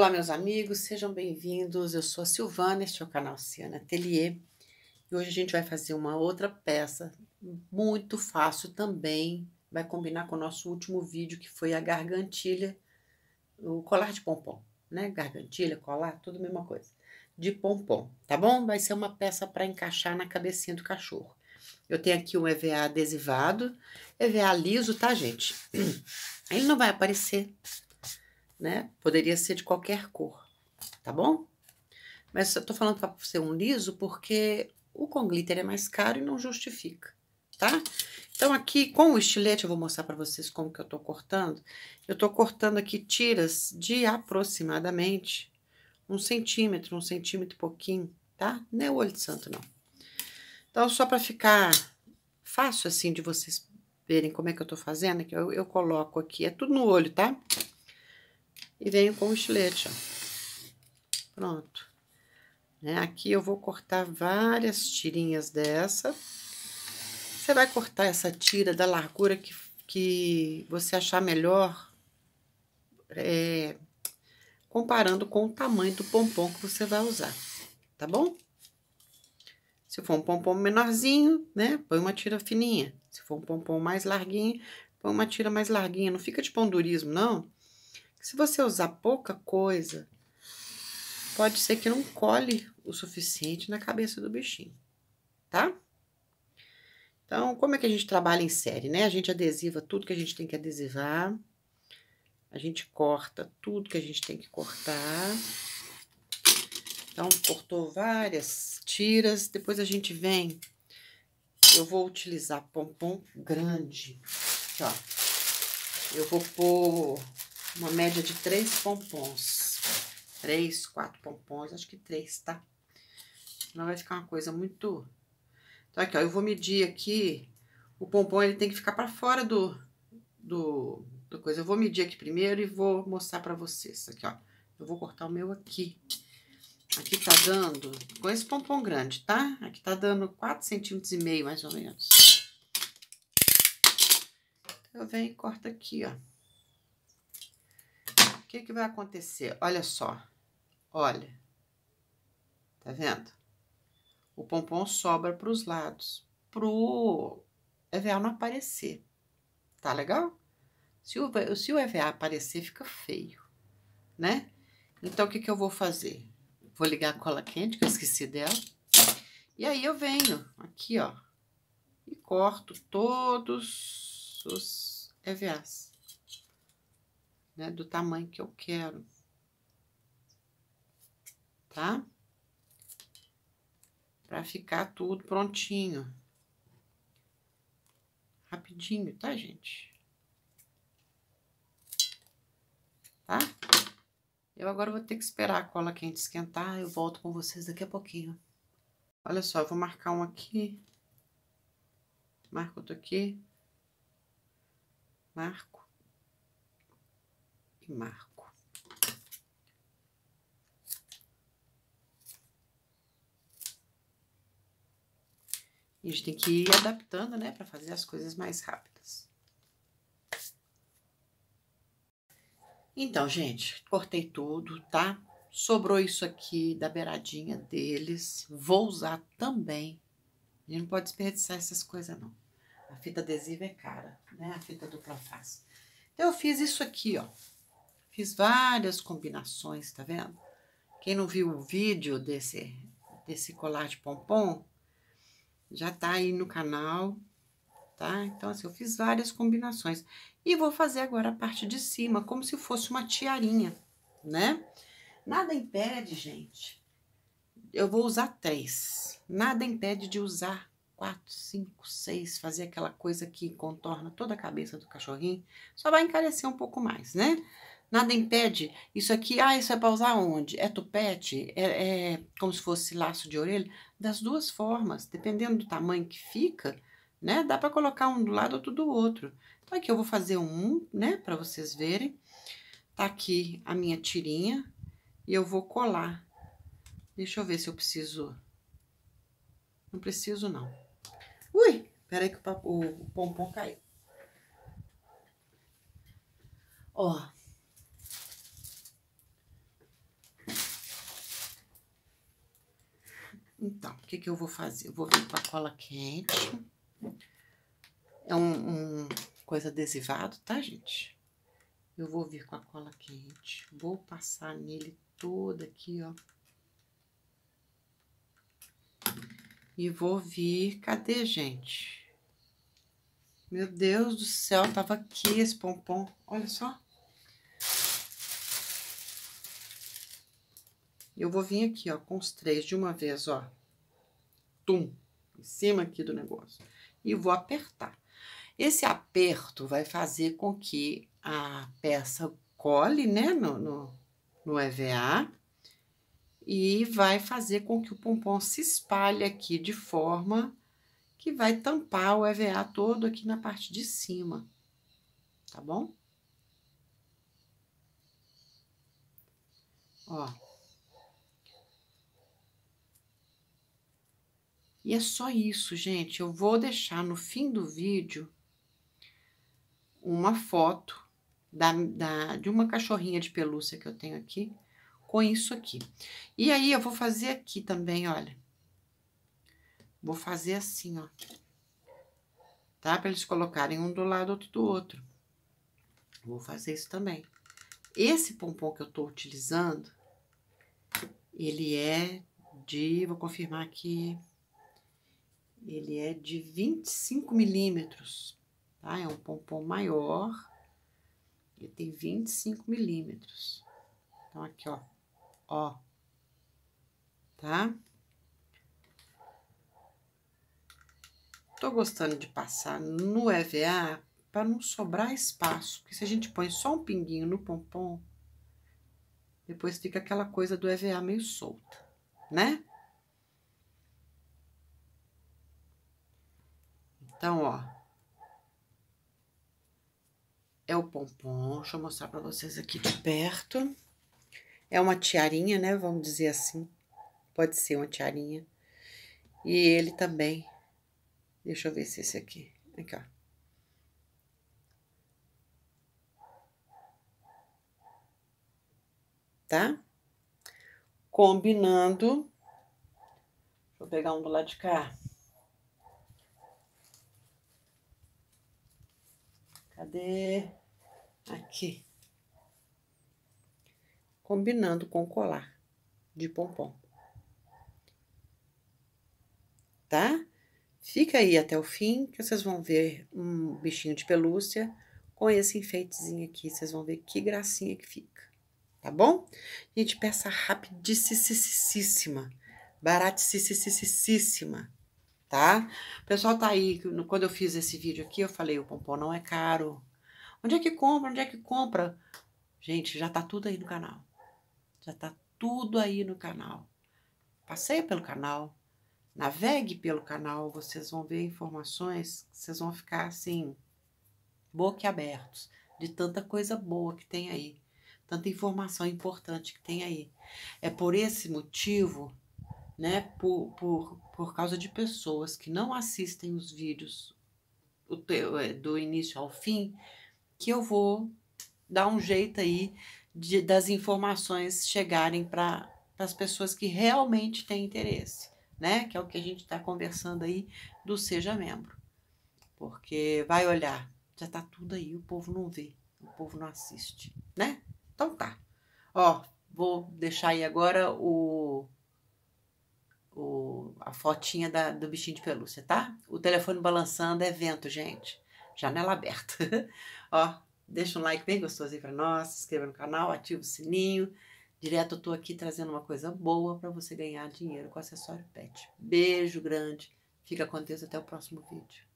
Olá, meus amigos, sejam bem-vindos. Eu sou a Silvana, este é o canal Ciana Atelier. E hoje a gente vai fazer uma outra peça muito fácil também. Vai combinar com o nosso último vídeo, que foi a gargantilha, o colar de pompom, né? Gargantilha, colar, tudo a mesma coisa. De pompom, tá bom? Vai ser uma peça para encaixar na cabecinha do cachorro. Eu tenho aqui um EVA adesivado, EVA liso, tá, gente? Ele não vai aparecer, né? Poderia ser de qualquer cor, tá bom? Mas eu tô falando para ser um liso porque o com glitter é mais caro e não justifica, tá? Então aqui com o estilete eu vou mostrar para vocês como que eu tô cortando. Eu tô cortando aqui tiras de aproximadamente um centímetro, um centímetro e pouquinho, tá? Não é o olho de santo não. Então só para ficar fácil assim de vocês verem como é que eu tô fazendo, que eu, eu coloco aqui, é tudo no olho, tá? Tá? e venho com o estilete, ó. Pronto. Né? Aqui eu vou cortar várias tirinhas dessa. Você vai cortar essa tira da largura que, que você achar melhor, é, comparando com o tamanho do pompom que você vai usar, tá bom? Se for um pompom menorzinho, né, põe uma tira fininha. Se for um pompom mais larguinho, põe uma tira mais larguinha. Não fica de pondurismo, não se você usar pouca coisa, pode ser que não colhe o suficiente na cabeça do bichinho, tá? Então, como é que a gente trabalha em série, né? A gente adesiva tudo que a gente tem que adesivar. A gente corta tudo que a gente tem que cortar. Então, cortou várias tiras. Depois a gente vem... Eu vou utilizar pompom grande. ó. Eu vou pôr uma média de três pompons. Três, quatro pompons, acho que três, tá? Senão vai ficar uma coisa muito... Então, aqui, ó, eu vou medir aqui, o pompom ele tem que ficar pra fora do, do, do coisa. Eu vou medir aqui primeiro e vou mostrar pra vocês. Aqui, ó, eu vou cortar o meu aqui. Aqui tá dando, com esse pompom grande, tá? Aqui tá dando quatro centímetros e meio, mais ou menos. Então, eu venho e corto aqui, ó que, que vai acontecer? Olha só, olha, tá vendo? O pompom sobra para os lados, pro EVA não aparecer, tá legal? Se o, se o EVA aparecer, fica feio, né? Então, o que, que eu vou fazer? Vou ligar a cola quente, que eu esqueci dela. E aí, eu venho aqui, ó, e corto todos os EVAs né? Do tamanho que eu quero. Tá? Pra ficar tudo prontinho. Rapidinho, tá, gente? Tá? Eu agora vou ter que esperar a cola quente esquentar, eu volto com vocês daqui a pouquinho. Olha só, eu vou marcar um aqui. Marco outro aqui. Marco marco. E a gente tem que ir adaptando, né, para fazer as coisas mais rápidas. Então, gente, cortei tudo, tá? Sobrou isso aqui da beiradinha deles. Vou usar também. A gente não pode desperdiçar essas coisas, não. A fita adesiva é cara, né? A fita dupla face. Então, eu fiz isso aqui, ó. Fiz várias combinações, tá vendo? Quem não viu o vídeo desse, desse colar de pompom, já tá aí no canal, tá? Então, assim, eu fiz várias combinações. E vou fazer agora a parte de cima, como se fosse uma tiarinha, né? Nada impede, gente. Eu vou usar três. Nada impede de usar quatro, cinco, seis, fazer aquela coisa que contorna toda a cabeça do cachorrinho. Só vai encarecer um pouco mais, né? Nada impede isso aqui. Ah, isso é para usar onde? É tupete? É, é como se fosse laço de orelha? Das duas formas, dependendo do tamanho que fica, né? Dá para colocar um do lado, tudo do outro. Então, aqui eu vou fazer um, né? Para vocês verem. Tá aqui a minha tirinha e eu vou colar. Deixa eu ver se eu preciso... Não preciso, não. Ui! Peraí que o, papo, o pompom caiu. Ó, Então, o que, que eu vou fazer? Eu vou vir com a cola quente. É um, um coisa adesivado, tá, gente? Eu vou vir com a cola quente. Vou passar nele todo aqui, ó. E vou vir... Cadê, gente? Meu Deus do céu, tava aqui esse pompom. Olha só. eu vou vir aqui, ó, com os três de uma vez, ó. Tum, em cima aqui do negócio. E vou apertar. Esse aperto vai fazer com que a peça cole, né, no, no, no EVA. E vai fazer com que o pompom se espalhe aqui de forma que vai tampar o EVA todo aqui na parte de cima, tá bom? Ó, E é só isso, gente. Eu vou deixar no fim do vídeo uma foto da, da, de uma cachorrinha de pelúcia que eu tenho aqui com isso aqui. E aí, eu vou fazer aqui também, olha. Vou fazer assim, ó. Tá? Pra eles colocarem um do lado, outro do outro. Vou fazer isso também. Esse pompom que eu tô utilizando, ele é de... Vou confirmar aqui... Ele é de 25 milímetros, tá? É um pompom maior, ele tem 25 milímetros. Então, aqui, ó, ó, tá? Tô gostando de passar no EVA para não sobrar espaço, porque se a gente põe só um pinguinho no pompom, depois fica aquela coisa do EVA meio solta, né? Então, ó. É o pompom. Deixa eu mostrar pra vocês aqui de perto. É uma tiarinha, né? Vamos dizer assim. Pode ser uma tiarinha. E ele também. Deixa eu ver se esse aqui. Aqui, ó. Tá? Combinando. Vou pegar um do lado de cá. Cadê? Aqui. Combinando com o colar de pompom. Tá? Fica aí até o fim, que vocês vão ver um bichinho de pelúcia com esse enfeitezinho aqui. Vocês vão ver que gracinha que fica, tá bom? Gente, peça rapidíssima, baratíssima tá? O pessoal tá aí, quando eu fiz esse vídeo aqui, eu falei, o pompom não é caro. Onde é que compra? Onde é que compra? Gente, já tá tudo aí no canal. Já tá tudo aí no canal. Passeia pelo canal, navegue pelo canal, vocês vão ver informações, vocês vão ficar assim, boquiabertos, de tanta coisa boa que tem aí, tanta informação importante que tem aí. É por esse motivo né, por, por, por causa de pessoas que não assistem os vídeos é, do início ao fim, que eu vou dar um jeito aí de, das informações chegarem para as pessoas que realmente têm interesse, né? Que é o que a gente está conversando aí do Seja Membro. Porque vai olhar, já tá tudo aí, o povo não vê, o povo não assiste, né? Então tá. Ó, vou deixar aí agora o o, a fotinha da, do bichinho de pelúcia, tá? O telefone balançando é vento gente. Janela aberta. Ó, deixa um like bem gostoso aí pra nós, se inscreva no canal, ativa o sininho. Direto eu tô aqui trazendo uma coisa boa para você ganhar dinheiro com acessório pet. Beijo grande, fica com Deus até o próximo vídeo.